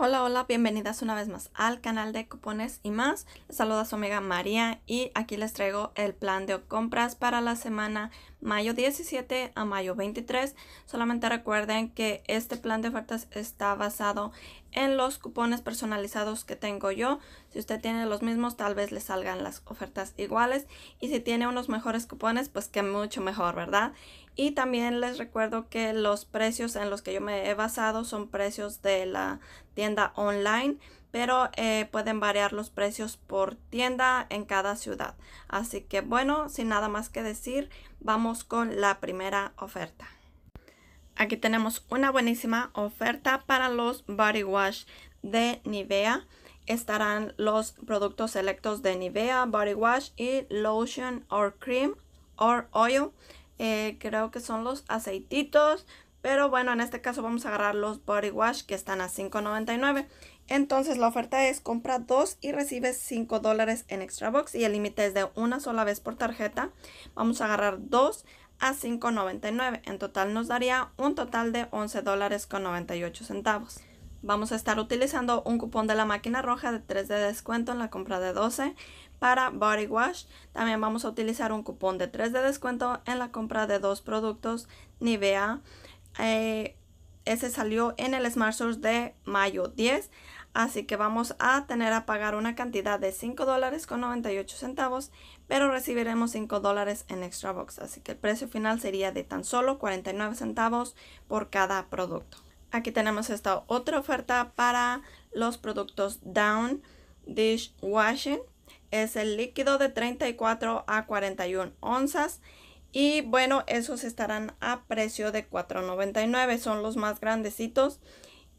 Hola, hola, bienvenidas una vez más al canal de cupones y más. Les saluda su amiga María y aquí les traigo el plan de compras para la semana mayo 17 a mayo 23. Solamente recuerden que este plan de ofertas está basado en los cupones personalizados que tengo yo. Si usted tiene los mismos, tal vez le salgan las ofertas iguales. Y si tiene unos mejores cupones, pues que mucho mejor, ¿verdad? Y también les recuerdo que los precios en los que yo me he basado son precios de la tienda online, pero eh, pueden variar los precios por tienda en cada ciudad. Así que bueno, sin nada más que decir, vamos con la primera oferta. Aquí tenemos una buenísima oferta para los body wash de Nivea estarán los productos selectos de Nivea, Body Wash y Lotion or Cream or Oil eh, creo que son los aceititos. Pero bueno, en este caso vamos a agarrar los Body Wash que están a $5.99. Entonces la oferta es compra dos y recibes 5 dólares en Extra Box y el límite es de una sola vez por tarjeta. Vamos a agarrar dos a 5.99. En total nos daría un total de 11 dólares con 98 centavos. Vamos a estar utilizando un cupón de la máquina roja de 3 de descuento en la compra de 12 para Body Wash. También vamos a utilizar un cupón de 3 de descuento en la compra de dos productos Nivea. Eh, ese salió en el Smart Source de mayo 10. Así que vamos a tener a pagar una cantidad de 5 dólares con 98 centavos, pero recibiremos 5 dólares en extra box. Así que el precio final sería de tan solo 49 centavos por cada producto. Aquí tenemos esta otra oferta para los productos Down Dish Washing es el líquido de 34 a 41 onzas y bueno esos estarán a precio de 4.99 son los más grandecitos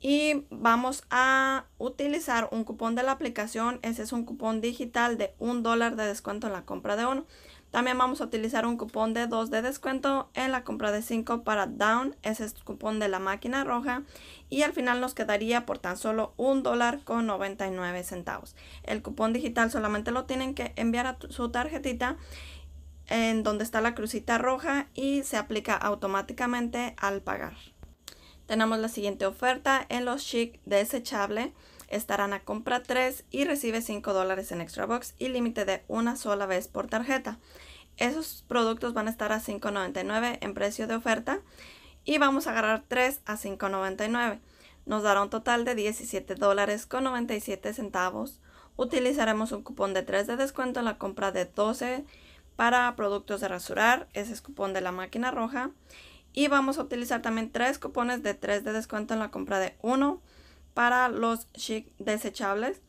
y vamos a utilizar un cupón de la aplicación ese es un cupón digital de un dólar de descuento en la compra de uno también vamos a utilizar un cupón de 2 de descuento en la compra de 5 para Down. Ese es el cupón de la máquina roja. Y al final nos quedaría por tan solo un dólar con 99 centavos. El cupón digital solamente lo tienen que enviar a su tarjetita en donde está la crucita roja y se aplica automáticamente al pagar. Tenemos la siguiente oferta en los chic desechable. Estarán a compra 3 y recibe 5 dólares en Extra Box y límite de una sola vez por tarjeta. Esos productos van a estar a $5.99 en precio de oferta y vamos a agarrar 3 a $5.99. Nos dará un total de 17 dólares con 97 centavos. Utilizaremos un cupón de 3 de descuento en la compra de 12 para productos de rasurar, ese es cupón de la máquina roja. Y vamos a utilizar también tres cupones de 3 de descuento en la compra de 1 para los chic desechables.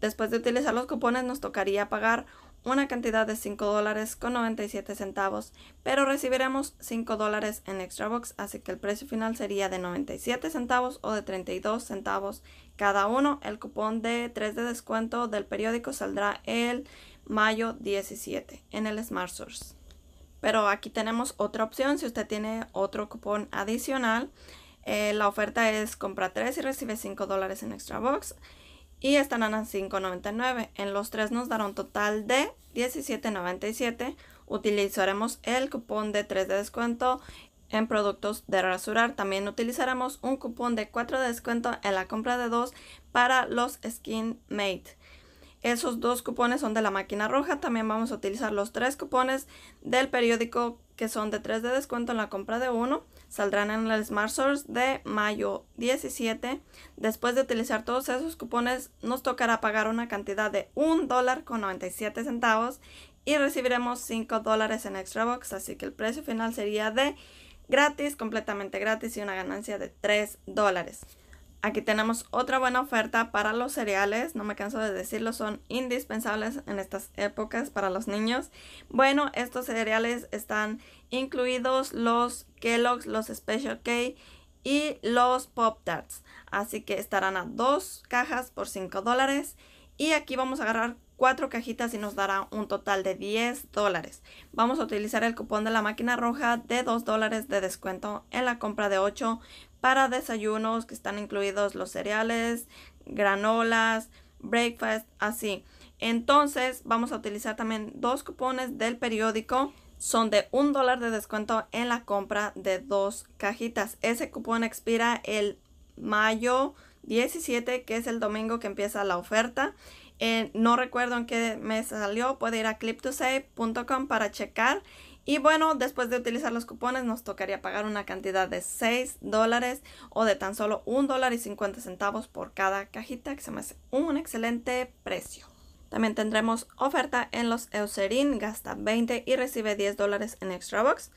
Después de utilizar los cupones nos tocaría pagar una cantidad de $5.97, dólares con 97 centavos, pero recibiremos 5 dólares en extra box, así que el precio final sería de 97 centavos o de 32 centavos cada uno. El cupón de 3 de descuento del periódico saldrá el mayo 17 en el Smart Source. Pero aquí tenemos otra opción si usted tiene otro cupón adicional. Eh, la oferta es compra 3 y recibe 5 dólares en extra box. Y estarán a 5.99. En los 3 nos dará un total de 17.97. Utilizaremos el cupón de 3 de descuento en productos de rasurar. También utilizaremos un cupón de 4 de descuento en la compra de 2 para los Skin Mate. Esos dos cupones son de la máquina roja. También vamos a utilizar los tres cupones del periódico que son de 3 de descuento en la compra de uno, saldrán en el Smart Source de mayo 17. Después de utilizar todos esos cupones, nos tocará pagar una cantidad de 1 dólar con 97 centavos y recibiremos 5 dólares en extra box, así que el precio final sería de gratis, completamente gratis y una ganancia de 3 dólares. Aquí tenemos otra buena oferta para los cereales, no me canso de decirlo, son indispensables en estas épocas para los niños. Bueno, estos cereales están incluidos los Kellogg's, los Special K y los Pop Tarts. Así que estarán a dos cajas por 5 dólares. Y aquí vamos a agarrar cuatro cajitas y nos dará un total de 10 dólares. Vamos a utilizar el cupón de la máquina roja de 2 dólares de descuento en la compra de 8 para desayunos que están incluidos los cereales, granolas, breakfast, así. Entonces vamos a utilizar también dos cupones del periódico. Son de un dólar de descuento en la compra de dos cajitas. Ese cupón expira el mayo 17, que es el domingo que empieza la oferta. Eh, no recuerdo en qué mes salió. Puede ir a clip para checar. Y bueno, después de utilizar los cupones nos tocaría pagar una cantidad de 6 dólares o de tan solo 1 dólar y 50 centavos por cada cajita, que se me hace un excelente precio. También tendremos oferta en los Eucerin, gasta 20 y recibe 10 dólares en Extra Box.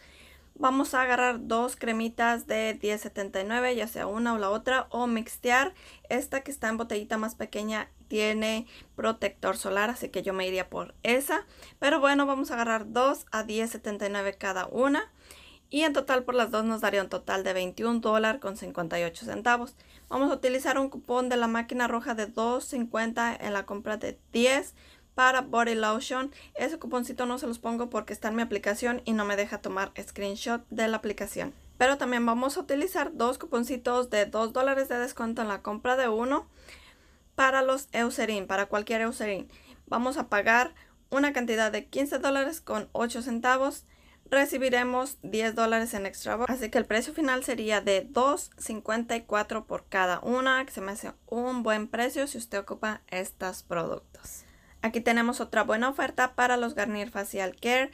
Vamos a agarrar dos cremitas de 10.79, ya sea una o la otra, o mixtear. Esta que está en botellita más pequeña tiene protector solar, así que yo me iría por esa. Pero bueno, vamos a agarrar dos a 10.79 cada una. Y en total por las dos nos daría un total de 21 dólares con 58 centavos. Vamos a utilizar un cupón de la máquina roja de 2.50 en la compra de 10 para Body Lotion. Ese cuponcito no se los pongo porque está en mi aplicación y no me deja tomar screenshot de la aplicación. Pero también vamos a utilizar dos cuponcitos de 2 dólares de descuento en la compra de uno para los Eucerin, para cualquier Eucerin. Vamos a pagar una cantidad de 15 dólares con 8 centavos. Recibiremos 10 dólares en extra. Así que el precio final sería de 2.54 por cada una, que se me hace un buen precio si usted ocupa estos productos. Aquí tenemos otra buena oferta para los Garnier Facial Care.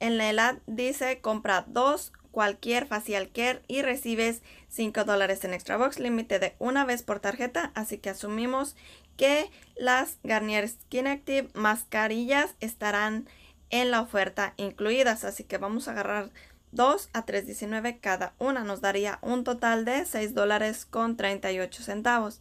En la edad dice compra dos cualquier facial care y recibes 5 dólares en extra box, límite de una vez por tarjeta, así que asumimos que las Garnier Skin Active mascarillas estarán en la oferta incluidas, así que vamos a agarrar 2 a 3.19 cada una, nos daría un total de $6.38. dólares con 38 centavos.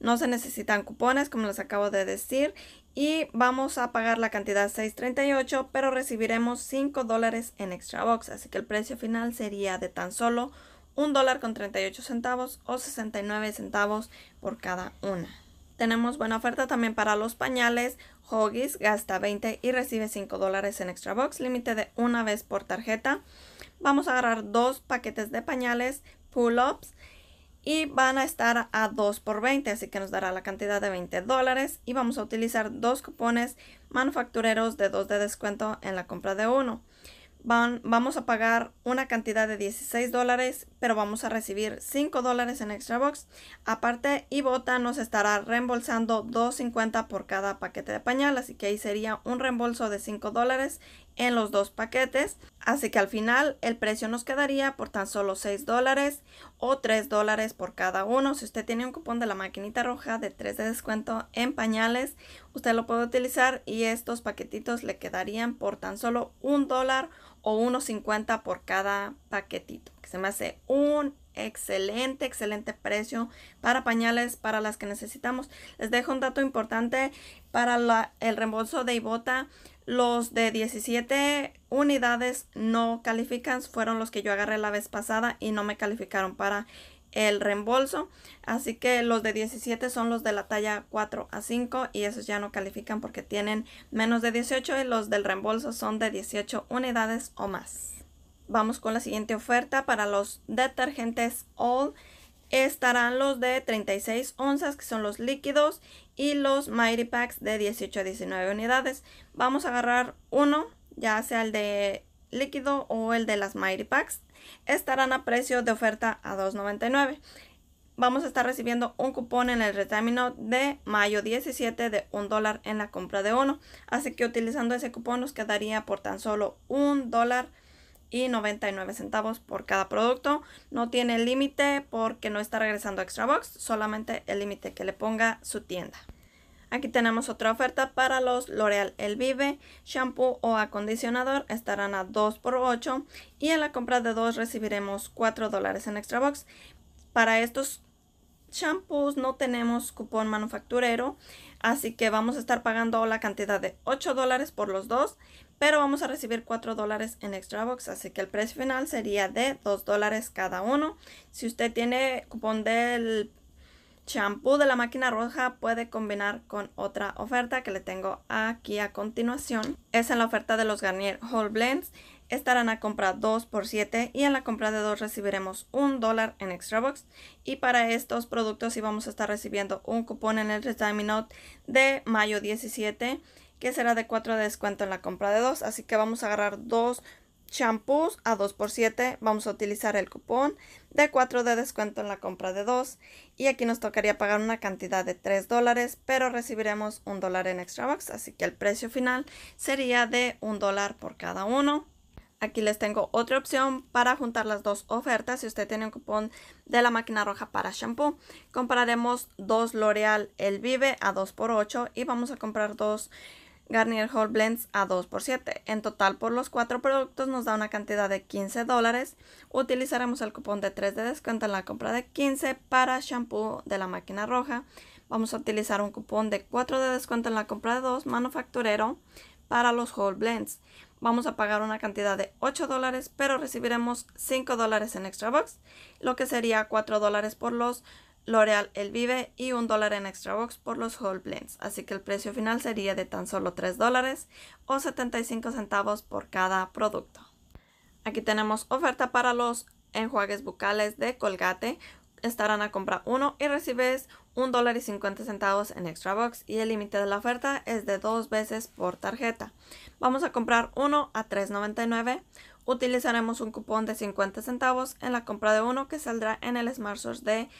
No se necesitan cupones, como les acabo de decir, y vamos a pagar la cantidad 6.38 pero recibiremos 5 dólares en extra box así que el precio final sería de tan solo un dólar con 38 centavos o 69 centavos por cada una tenemos buena oferta también para los pañales Hoggies gasta 20 y recibe 5 dólares en extra box límite de una vez por tarjeta vamos a agarrar dos paquetes de pañales pull ups y van a estar a 2 por 20, así que nos dará la cantidad de 20 dólares y vamos a utilizar dos cupones manufactureros de 2 de descuento en la compra de uno. Van, vamos a pagar una cantidad de 16 dólares, pero vamos a recibir 5 dólares en extra box. Aparte, bota nos estará reembolsando 2.50 por cada paquete de pañal, así que ahí sería un reembolso de 5 dólares en los dos paquetes. Así que al final el precio nos quedaría por tan solo 6 dólares o 3 dólares por cada uno. Si usted tiene un cupón de la maquinita roja de 3 de descuento en pañales, usted lo puede utilizar y estos paquetitos le quedarían por tan solo 1 dólar o 1.50 por cada paquetito. Que se me hace un excelente, excelente precio para pañales, para las que necesitamos. Les dejo un dato importante para el reembolso de Ibota los de 17 unidades no califican fueron los que yo agarré la vez pasada y no me calificaron para el reembolso. Así que los de 17 son los de la talla 4 a 5 y esos ya no califican porque tienen menos de 18 y los del reembolso son de 18 unidades o más. Vamos con la siguiente oferta para los detergentes All estarán los de 36 onzas, que son los líquidos, y los Mighty Packs de 18 a 19 unidades. Vamos a agarrar uno, ya sea el de líquido o el de las Mighty Packs. Estarán a precio de oferta a 2.99. Vamos a estar recibiendo un cupón en el retámino de mayo 17 de un dólar en la compra de uno. Así que utilizando ese cupón nos quedaría por tan solo un dólar y 99 centavos por cada producto. No tiene límite porque no está regresando a Extra Box, solamente el límite que le ponga su tienda. Aquí tenemos otra oferta para los L'Oreal El Vive, shampoo o acondicionador estarán a 2 por 8 y en la compra de 2 recibiremos 4 dólares en Extra Box. Para estos shampoos no tenemos cupón manufacturero, así que vamos a estar pagando la cantidad de 8 dólares por los dos, pero vamos a recibir 4 dólares en extra box, así que el precio final sería de 2 dólares cada uno. Si usted tiene cupón del champú de la máquina roja, puede combinar con otra oferta que le tengo aquí a continuación. Es en la oferta de los Garnier Whole Blends. Estarán a compra 2 por 7 y en la compra de 2 recibiremos 1 dólar en extra box. Y para estos productos sí vamos a estar recibiendo un cupón en el Retirement Note de mayo 17 que será de 4 de descuento en la compra de 2. Así que vamos a agarrar dos shampoos a 2 por 7. Vamos a utilizar el cupón de 4 de descuento en la compra de 2. Y aquí nos tocaría pagar una cantidad de 3 dólares, pero recibiremos 1 dólar en extra box. Así que el precio final sería de 1 dólar por cada uno. Aquí les tengo otra opción para juntar las dos ofertas. Si usted tiene un cupón de la máquina roja para shampoo, compraremos dos L'Oreal El Vive a 2x8 y vamos a comprar dos Garnier Whole Blends a 2x7. En total por los cuatro productos nos da una cantidad de 15 dólares. Utilizaremos el cupón de 3 de descuento en la compra de 15 para shampoo de la máquina roja. Vamos a utilizar un cupón de 4 de descuento en la compra de 2 manufacturero para los Whole Blends. Vamos a pagar una cantidad de 8 dólares, pero recibiremos 5 dólares en Extra Box, lo que sería 4 dólares por los L'Oreal El Vive y un dólar en Extra Box por los Whole Blends, así que el precio final sería de tan solo 3 dólares o 75 centavos por cada producto. Aquí tenemos oferta para los enjuagues bucales de Colgate. Estarán a compra uno y recibes $1.50 dólar y 50 centavos en Extra Box y el límite de la oferta es de dos veces por tarjeta. Vamos a comprar uno a $3.99 utilizaremos un cupón de 50 centavos en la compra de uno que saldrá en el Smart de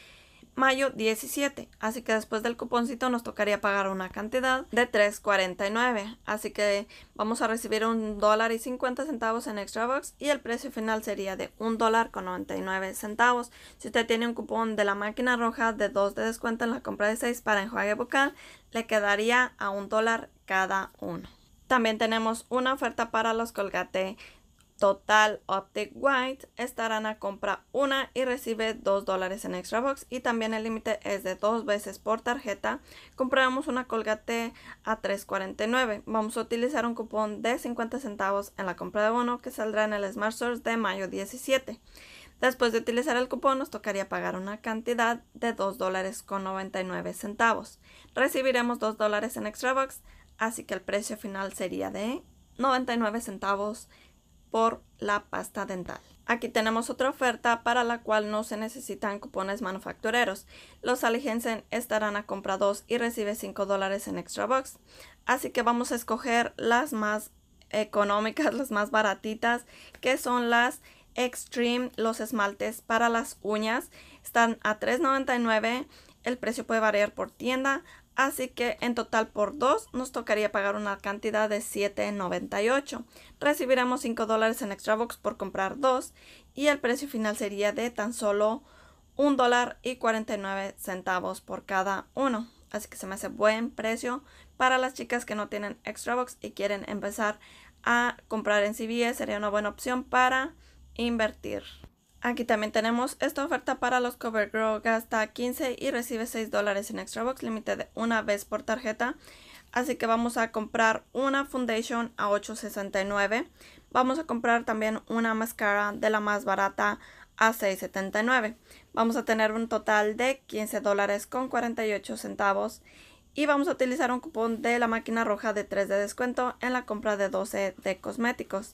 mayo 17, así que después del cuponcito nos tocaría pagar una cantidad de 3.49, así que vamos a recibir un dólar y 50 centavos en Extra Box y el precio final sería de un dólar con 99 centavos. Si usted tiene un cupón de la máquina roja de 2 de descuento en la compra de 6 para enjuague bucal, le quedaría a un dólar cada uno. También tenemos una oferta para los colgate Total Optic White estarán a compra una y recibe 2 dólares en Extra Box y también el límite es de dos veces por tarjeta. Compramos una colgate a 3.49. Vamos a utilizar un cupón de 50 centavos en la compra de bono que saldrá en el Smart Source de mayo 17. Después de utilizar el cupón nos tocaría pagar una cantidad de $2.99. dólares con 99 centavos. Recibiremos 2 dólares en Extra Box, así que el precio final sería de 99 centavos por la pasta dental. Aquí tenemos otra oferta para la cual no se necesitan cupones manufactureros. Los Aligensen estarán a compra 2 y recibe 5 dólares en extra box. Así que vamos a escoger las más económicas, las más baratitas, que son las Extreme, los esmaltes para las uñas. Están a $3.99. El precio puede variar por tienda. Así que en total por dos nos tocaría pagar una cantidad de 7.98. Recibiremos 5 dólares en Box por comprar dos y el precio final sería de tan solo $1.49 por cada uno. Así que se me hace buen precio para las chicas que no tienen Box y quieren empezar a comprar en CBS. Sería una buena opción para invertir. Aquí también tenemos esta oferta para los CoverGirl. Gasta 15 y recibe 6 dólares en Extra Box, límite de una vez por tarjeta. Así que vamos a comprar una foundation a $8.69. Vamos a comprar también una máscara de la más barata a $6.79. Vamos a tener un total de 15 dólares con 48 centavos. Y vamos a utilizar un cupón de la máquina roja de 3 de descuento en la compra de 12 de cosméticos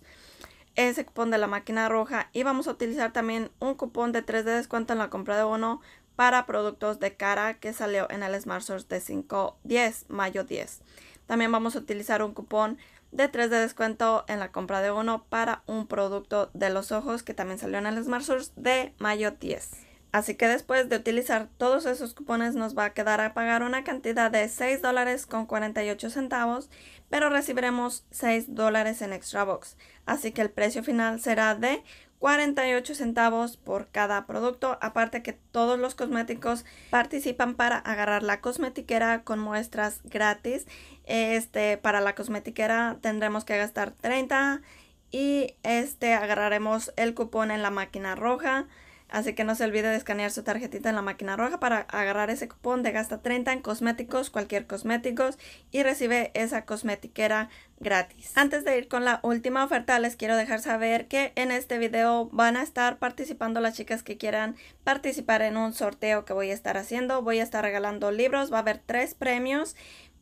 ese cupón de la máquina roja y vamos a utilizar también un cupón de 3 de descuento en la compra de uno para productos de cara que salió en el Smart Source de 5-10, mayo 10. También vamos a utilizar un cupón de 3 de descuento en la compra de uno para un producto de los ojos que también salió en el Smart Source de mayo 10. Así que después de utilizar todos esos cupones nos va a quedar a pagar una cantidad de 6 dólares con 48 centavos, pero recibiremos 6 dólares en extra box. Así que el precio final será de 48 centavos por cada producto, aparte que todos los cosméticos participan para agarrar la cosmetiquera con muestras gratis. Este, para la cosmetiquera tendremos que gastar 30 y este agarraremos el cupón en la máquina roja. Así que no se olvide de escanear su tarjetita en la máquina roja para agarrar ese cupón de gasta 30 en cosméticos, cualquier cosméticos y recibe esa cosmetiquera gratis. Antes de ir con la última oferta les quiero dejar saber que en este video van a estar participando las chicas que quieran participar en un sorteo que voy a estar haciendo. Voy a estar regalando libros, va a haber tres premios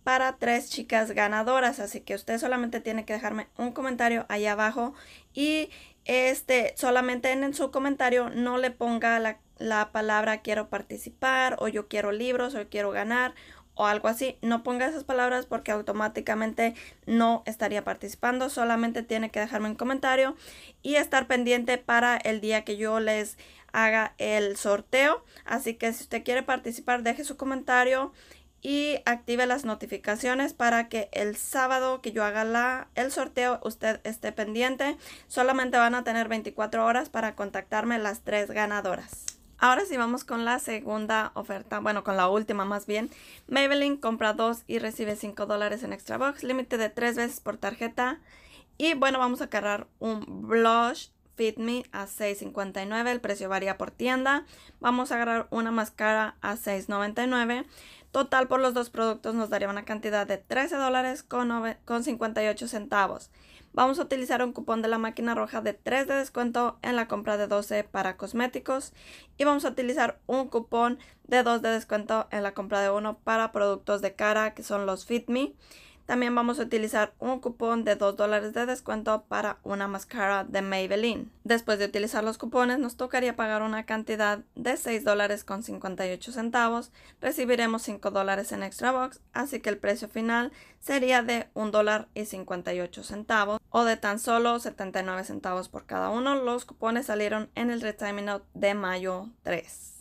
para tres chicas ganadoras. Así que usted solamente tiene que dejarme un comentario ahí abajo y este, solamente en, su comentario no le ponga la, la, palabra quiero participar o yo quiero libros o yo quiero ganar o algo así. No ponga esas palabras porque automáticamente no estaría participando. Solamente tiene que dejarme un comentario y estar pendiente para el día que yo les haga el sorteo. Así que si usted quiere participar, deje su comentario y active las notificaciones para que el sábado que yo haga la, el sorteo usted esté pendiente. Solamente van a tener 24 horas para contactarme las tres ganadoras. Ahora sí vamos con la segunda oferta, bueno, con la última más bien. Maybelline compra dos y recibe 5 dólares en Extra Box, límite de tres veces por tarjeta. Y bueno, vamos a cargar un blush Fit Me a $6.59, el precio varía por tienda. Vamos a agarrar una máscara a $6.99. Total por los dos productos nos daría una cantidad de 13 dólares con, 58 centavos. Vamos a utilizar un cupón de la máquina roja de 3 de descuento en la compra de 12 para cosméticos y vamos a utilizar un cupón de 2 de descuento en la compra de 1 para productos de cara que son los Fit Me. También vamos a utilizar un cupón de 2 dólares de descuento para una máscara de Maybelline. Después de utilizar los cupones nos tocaría pagar una cantidad de 6 dólares con 58 centavos. Recibiremos 5 dólares en extra box, así que el precio final sería de 1 dólar y 58 centavos o de tan solo 79 centavos por cada uno. Los cupones salieron en el retiming de mayo 3.